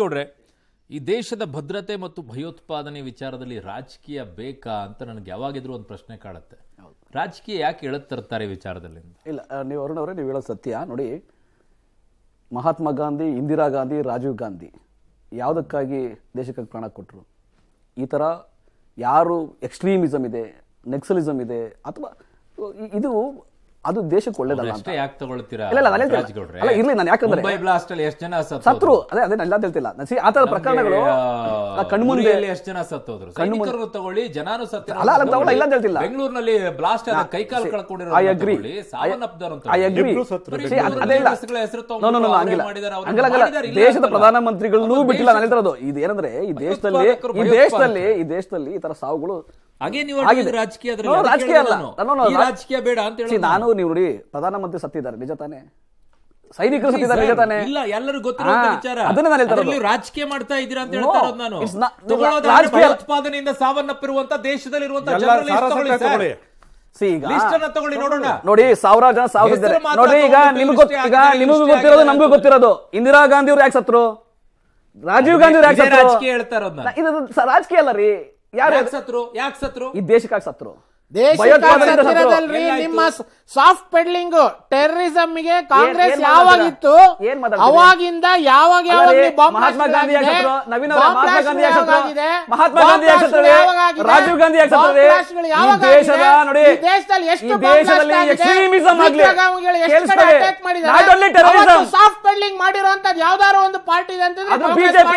ಗೌಡ್ರೆ ಈ ದೇಶದ ಭದ್ರತೆ ಮತ್ತು ಭಯೋತ್ಪಾದನೆ ವಿಚಾರದಲ್ಲಿ ರಾಜಕೀಯ ಬೇಕಾ ಅಂತ ನನಗೆ ಯಾವಾಗಿದ್ರೂ ಒಂದು ಪ್ರಶ್ನೆ ಕಾಡುತ್ತೆ ರಾಜಕೀಯ ಯಾಕೆ ಹೇಳುತ್ತಿರ್ತಾರೆ ವಿಚಾರದಲ್ಲಿ ಇಲ್ಲ ನೀವು ಅರುಣ್ ಅವರೇ ನೀವು ಹೇಳೋದು ಸತ್ಯ ನೋಡಿ ಮಹಾತ್ಮ ಗಾಂಧಿ ಇಂದಿರಾ ಗಾಂಧಿ ರಾಜೀವ್ ಗಾಂಧಿ ಯಾವುದಕ್ಕಾಗಿ ದೇಶಕ್ಕೆ ಪ್ರಾಣ ಕೊಟ್ಟರು ಈ ಥರ ಯಾರು ಎಕ್ಸ್ಟ್ರೀಮಿಸಮ್ ಇದೆ ನೆಕ್ಸಲಿಸಮ್ ಇದೆ ಅಥವಾ ಇದು ಅದು ದೇಶಕ್ಕೆ ಒಳ್ಳೇದಲ್ಲ ಅಂತ ಯಾಕೆ ತಗೊಳ್ತೀರಾ ಇಲ್ಲ ಅಲ್ಲ ಇರ್ಲಿ ನಾನು ಯಾಕಂದ್ರೆ ಬ್ಲಾಸ್ಟ್ ಅಲ್ಲಿ ಎಷ್ಟು ಜನ ಸತ್ರು ಅದೇ ಅದೇ ನಾನು ಹೇಳ್ತಿಲ್ಲ ಸಿ ಆ ತರ ಪ್ರಕರಣಗಳು ಕಣ್ಮುಂದೆ ಎಷ್ಟು ಜನ ಸತ್ತೋದ್ರು ಕಣ್ಮುಂದೆ ತಗೊಳ್ಳಿ ಜನಾನು ಸತ್ತ ಅಲ್ಲ ಅಲ್ಲ ತಗೊಳ್ಳಿ ಇಲ್ಲ ಅಂತ ಹೇಳ್ತಿಲ್ಲ ಬೆಂಗಳೂರಿನಲ್ಲಿ ಬ್ಲಾಸ್ಟ್ ಆದ ಕೈ ಕಾಲು ಕಳ್ಕೊಂಡಿರೋ ಐ ಅಗ್ರಿ ಸಾವನ್ನಪ್ಪಿದವರು ಅಂತ ಐ ಅಗ್ರಿ ಅದೇ ಇಲ್ಲ ಹೆಸರು ತಗೊಂಡು ನೋ ನೋ ಹಂಗಿಲ್ಲ ಹಂಗಲ್ಲ ದೇಶದ ಪ್ರಧಾನಮಂತ್ರಿಗಳನ್ನೂ ಬಿಟ್ಟಿಲ್ಲ ನಾನು ಹೇಳ್ತಿರೋದು ಇದೇನಂದ್ರೆ ಈ ದೇಶದಲ್ಲಿ ಈ ದೇಶದಲ್ಲಿ ಈ ದೇಶದಲ್ಲಿ ಈ ತರ ಸಾವುಗಳು ಹಾಗೆ ನೀವು ರಾಜಕೀಯ ರಾಜಕೀಯ ಅಲ್ಲ ರಾಜಕೀಯ ಬೇಡ ಅಂತ ಹೇಳಿ ನಾನು ನೀವು ನೋಡಿ ಪ್ರಧಾನಮಂತ್ರಿ ಸತ್ತಿದ್ದಾರೆ ನಿಜ ತಾನೆ ಸೈನಿಕರು ಸತ್ತಿದ್ದಾರೆ ನಿಜ ತಾನೆ ಇಲ್ಲ ಎಲ್ಲರೂ ಗೊತ್ತಿರೋ ವಿಚಾರ ಅದನ್ನ ನಾನು ನೀವು ರಾಜಕೀಯ ಮಾಡ್ತಾ ಇದ್ದೀರಾ ಅಂತ ಹೇಳ್ತಾ ನಾನು ರಾಜಕೀಯ ಉತ್ಪಾದನೆಯಿಂದ ಸಾವನ್ನಪ್ಪಿರುವಂತ ದೇಶದಲ್ಲಿರುವಂತ ಜನರಲ್ಲಿ ಸಿ ಈಗ ತಗೊಳ್ಳಿ ನೋಡೋಣ ನೋಡಿ ಸಾವಿರಾರು ಜನ ಸಾವಿರ ನೋಡಿ ಈಗ ನಿಮ್ಗೆ ಈಗ ನಿಮಗೆ ಗೊತ್ತಿರೋದು ನಮಗೂ ಗೊತ್ತಿರೋದು ಇಂದಿರಾ ಗಾಂಧಿ ಅವ್ರು ಯಾಕೆ ಸತ್ರು ರಾಜೀವ್ ಗಾಂಧಿ ಅವ್ರು ಯಾಕೆ ಸತ್ರು ರಾಜಕೀಯ ಅಲ್ಲ ರೀ ಯಾರು ಸತ್ರು ಯಾಕೆ ಸತ್ರು ಈ ದೇಶಕ್ಕಾಗಿ ಸತ್ರು ನಿಮ್ಮ ಸಾಫ್ಟ್ ಪೆಡ್ಲಿಂಗ್ ಟೆರರಿಸಮ್ ಗೆ ಕಾಂಗ್ರೆಸ್ ಯಾವಾಗಿತ್ತು ಅವಾಗಿಂದ ಯಾವಾಗ ಯಾವಾಗ ಮಹಾತ್ಮ ಗಾಂಧಿ ನವೀನ ಮಹಾತ್ಮ ರಾಜೀವ್ ದೇಶದಲ್ಲಿ ಎಷ್ಟು ಸಾಫ್ಟ್ ಪೆಡ್ಲಿಂಗ್ ಮಾಡಿರುವಂತ ಯಾವ್ದಾರು ಒಂದು ಪಾರ್ಟಿ ಅಂತಂದ್ರೆ ಬಿಜೆಪಿ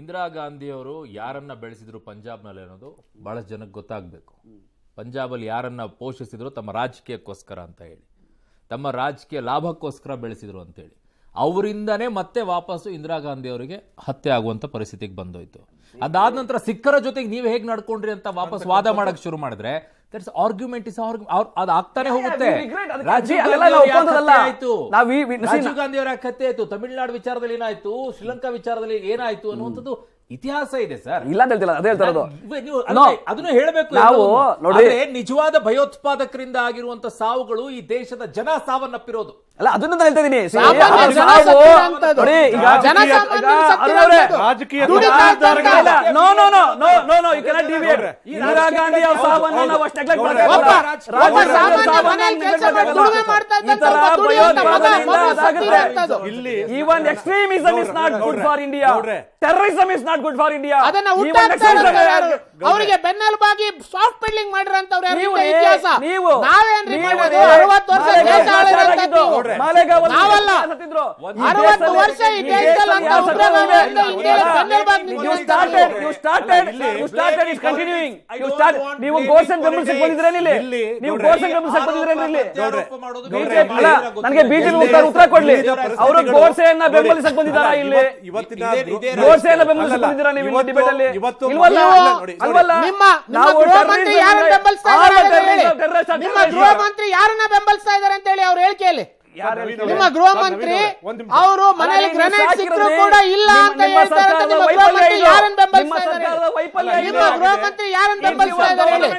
ಇಂದಿರಾ ಗಾಂಧಿಯವರು ಯಾರನ್ನ ಬೆಳೆಸಿದ್ರು ಪಂಜಾಬ್ನಲ್ಲಿ ಅನ್ನೋದು ಬಹಳಷ್ಟು ಜನಕ್ಕೆ ಗೊತ್ತಾಗಬೇಕು ಪಂಜಾಬಲ್ಲಿ ಯಾರನ್ನ ಪೋಷಿಸಿದ್ರು ತಮ್ಮ ರಾಜಕೀಯಕ್ಕೋಸ್ಕರ ಅಂತ ಹೇಳಿ ತಮ್ಮ ರಾಜಕೀಯ ಲಾಭಕ್ಕೋಸ್ಕರ ಬೆಳೆಸಿದ್ರು ಅಂತೇಳಿ ಅವರಿಂದನೇ ಮತ್ತೆ ವಾಪಸ್ಸು ಇಂದಿರಾ ಗಾಂಧಿ ಅವರಿಗೆ ಹತ್ಯೆ ಆಗುವಂಥ ಪರಿಸ್ಥಿತಿಗೆ ಬಂದೋಯ್ತು ಅದಾದ ನಂತರ ಸಿಖ್ಖರ ಜೊತೆಗೆ ನೀವು ಹೇಗೆ ನಡ್ಕೊಂಡ್ರಿ ಅಂತ ವಾಪಸ್ ವಾದ ಮಾಡೋಕೆ ಶುರು ಮಾಡಿದ್ರೆ ದಟ್ಸ್ ಆರ್ಗ್ಯುಮೆಂಟ್ ಇಸ್ ಅದು ಆಗ್ತಾನೆ ಹೋಗುತ್ತೆ ರಾಜೀವ್ ಗಾಂಧಿ ಅವರ ಕಥೆ ಆಯ್ತು ತಮಿಳುನಾಡು ವಿಚಾರದಲ್ಲಿ ಏನಾಯ್ತು ಶ್ರೀಲಂಕಾ ವಿಚಾರದಲ್ಲಿ ಏನಾಯ್ತು ಅನ್ನುವಂಥದ್ದು ಇತಿಹಾಸ ಇದೆ ಸರ್ ಇಲ್ಲ ಹೇಳ್ತಿಲ್ಲ ಅದೇ ಹೇಳ್ತಾ ಇರೋದು ಅದನ್ನು ಹೇಳಬೇಕು ನಾವು ನೋಡಿ ನಿಜವಾದ ಭಯೋತ್ಪಾದಕರಿಂದ ಆಗಿರುವಂತ ಸಾವುಗಳು ಈ ದೇಶದ ಜನ ಸಾವನ್ನಪ್ಪಿರೋದು ಅಲ್ಲ ಅದನ್ನು ಹೇಳ್ತಾ ಇದೀನಿ ರಾಜಕೀಯ ಇಂದಿರಾ ಗಾಂಧಿ ಅವರ ಸಾವನ್ನ ನಾವು ಅಷ್ಟೇ ಈ is not good for India is not good for India ಅದನ್ನ ಅವರಿಗೆ ಬೆನ್ನೆಲುಬಾಗಿ ಸಾಫ್ಟ್ ಬಿಲ್ಡಿಂಗ್ ಮಾಡಿರಂತವ್ರು ಇತಿಹಾಸ ನೀವು ವರ್ಷ ನೀವು ನೀವು ನನಗೆ ಬಿಜೆಪಿ ಉತ್ತರ ಉತ್ತರ ಕೊಡ್ಲಿ ಅವರು ಗೋಡ್ಸೆಯನ್ನ ಇಲ್ಲಿ ಗೃಹ ಯಾರನ್ನ ಬೆಂಬಲಿಸ್ತಾ ಇದ್ದಾರೆ ಅಂತ ಹೇಳಿ ಅವ್ರ ಹೇಳಿಕೆಯಲ್ಲಿ ನಿಮ್ಮ ಗೃಹ ಮಂತ್ರಿ ಅವರು ಮನೆಯಲ್ಲಿ ಗ್ರೆನೇಡ್ ಸಿಕ್ಕರು ಕೂಡ ಇಲ್ಲ ಅಂತ ಹೇಳ್ತಾರೆ ನಿಮ್ಮ ಗೃಹ ಮಂತ್ರಿ ಯಾರನ್ನ ಬೆಂಬಲಿಸ್ತಾ ಇದ್ದಾರೆ ನಿಮ್ಮ ಗೃಹ ಮಂತ್ರಿ ಯಾರನ್ನ ಬೆಂಬಲಿಸ್ತಾ ಇದ್ದಾರೆ ಹೇಳಿ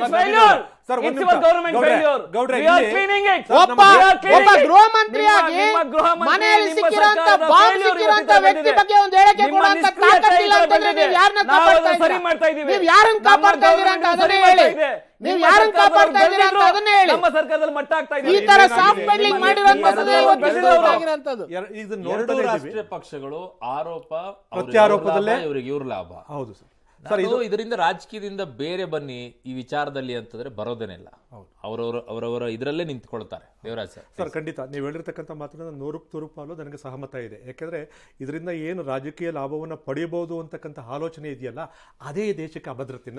ಒಬ್ಬ ಗೃಹ ಮಂತ್ರಿಯಾಗಿ ಮನೆಯಲ್ಲಿ ಸಿಕ್ಕಿರೋಂತ ಬಾಂಬ್ ಸಿಕ್ಕಿರೋಂತ ವ್ಯಕ್ತಿ ಬಗ್ಗೆ ಒಂದು ಹೇಳಿಕೆ ಕೊಡುವಂತ ತಾಕತ್ತಿಲ್ಲ ಅಂತಂದ್ರೆ ನೀವು ಯಾರನ್ನ ಕಾಪಾಡ್ತಾ ಇದ್ದೀವಿ ನೀವು ಯಾರನ್ನ ಕಾಪಾಡ್ತಾ ಇದ್ದೀರಾ ಅಂತ ಅದನ್ನೇ ಹೇಳಿ ನೀವು ಯಾರನ್ನ ಕಾಪಾಡ್ತಾ ಇದ್ದೀರಾ ಅಂತ ಅದನ್ನ ಹೇಳಿ ನಮ್ಮ ಸರ್ಕಾರದಲ್ಲಿ ಮಟ್ಟ ಆಗ್ತಾ ಇದೆ ಈ ತರ ಸಾಫ್ಟ್ ಪೆಡ್ಲಿಂಗ್ ಮಾಡಿರೋದು ಇದು ಎರಡು ರಾಷ್ಟ್ರೀಯ ಪಕ್ಷಗಳು ಆರೋಪ ಪ್ರತ್ಯಾರೋಪದಲ್ಲೇ ಇವರಿಗೆ ಇವರು ಲಾಭ ಹೌದು ಸರ್ ಇದು ಇದರಿಂದ ರಾಜಕೀಯದಿಂದ ಬೇರೆ ಬನ್ನಿ ಈ ವಿಚಾರದಲ್ಲಿ ಅಂತಂದ್ರೆ ಬರೋದೇನಿಲ್ಲ ಅವರವರ ಅವರವರ ಇದರಲ್ಲೇ ನಿಂತ್ಕೊಳ್ತಾರೆ ದೇವರಾಜ್ ಸರ್ ಖಂಡಿತ ನೀವು ಹೇಳಿರ್ತಕ್ಕಂಥ ಮಾತನ್ನ ನೂರು ತುರು ಪಾಲು ನನಗೆ ಸಹಮತ ಇದೆ ಯಾಕೆಂದ್ರೆ ಇದರಿಂದ ಏನು ರಾಜಕೀಯ ಲಾಭವನ್ನು ಪಡೆಯಬಹುದು ಅಂತಕ್ಕಂಥ ಆಲೋಚನೆ ಇದೆಯಲ್ಲ ಅದೇ ದೇಶಕ್ಕೆ ಅಭದ್ರತೆ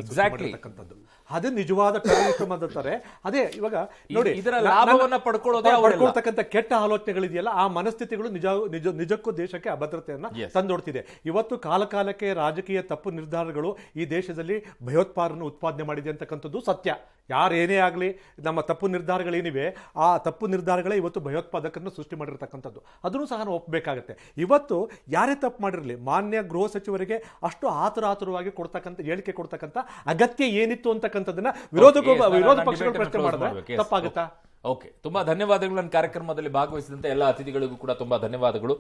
ಅದೇ ನಿಜವಾದ ಕಾರ್ಯಕ್ರಮ ಅಂತಾರೆ ಅದೇ ಇವಾಗ ನೋಡಿ ಇದರ ಲಾಭವನ್ನ ಪಡ್ಕೊಳ್ಳೋದೇ ಕೆಟ್ಟ ಆಲೋಚನೆಗಳಿದೆಯಲ್ಲ ಆ ಮನಸ್ಥಿತಿಗಳು ನಿಜ ನಿಜ ನಿಜಕ್ಕೂ ದೇಶಕ್ಕೆ ಅಭದ್ರತೆಯನ್ನ ತಂದೊಡ್ತಿದೆ ಇವತ್ತು ಕಾಲಕಾಲಕ್ಕೆ ರಾಜಕೀಯ ತಪ್ಪು ನಿರ್ಧಾರಗಳು ಈ ದೇಶದಲ್ಲಿ ಭಯೋತ್ಪಾದನೆ ಉತ್ಪಾದನೆ ಮಾಡಿದೆ ಅಂತಕ್ಕಂಥದ್ದು ಸತ್ಯ ಯಾರೇನೇ ಆಗಲಿ ನಮ್ಮ ತಪ್ಪು ನಿರ್ಧಾರಗಳೇನಿವೆ ಆ ತಪ್ಪು ನಿರ್ಧಾರಗಳೇ ಇವತ್ತು ಭಯೋತ್ಪಾದಕರನ್ನು ಸೃಷ್ಟಿ ಮಾಡಿರ್ತಕ್ಕಂಥದ್ದು ಅದನ್ನು ಸಹ ನಾವು ಒಪ್ಪಬೇಕಾಗತ್ತೆ ಇವತ್ತು ಯಾರೇ ತಪ್ಪು ಮಾಡಿರಲಿ ಮಾನ್ಯ ಗೃಹ ಸಚಿವರಿಗೆ ಅಷ್ಟು ಆತುರ ಆತುರವಾಗಿ ಕೊಡ್ತಕ್ಕಂಥ ಹೇಳಿಕೆ ಕೊಡ್ತಕ್ಕಂಥ ಅಗತ್ಯ ಏನಿತ್ತು ಅಂತಕ್ಕಂಥದ್ದನ್ನ ವಿರೋಧ ವಿರೋಧ ಪಕ್ಷಗಳು ಪ್ರಶ್ನೆ ಮಾಡಿದ್ರೆ ತಪ್ಪಾಗುತ್ತಾ ಓಕೆ ತುಂಬಾ ಧನ್ಯವಾದಗಳು ನನ್ನ ಕಾರ್ಯಕ್ರಮದಲ್ಲಿ ಭಾಗವಹಿಸಿದಂತೆ ಎಲ್ಲ ಅತಿಥಿಗಳಿಗೂ ಕೂಡ ತುಂಬಾ ಧನ್ಯವಾದಗಳು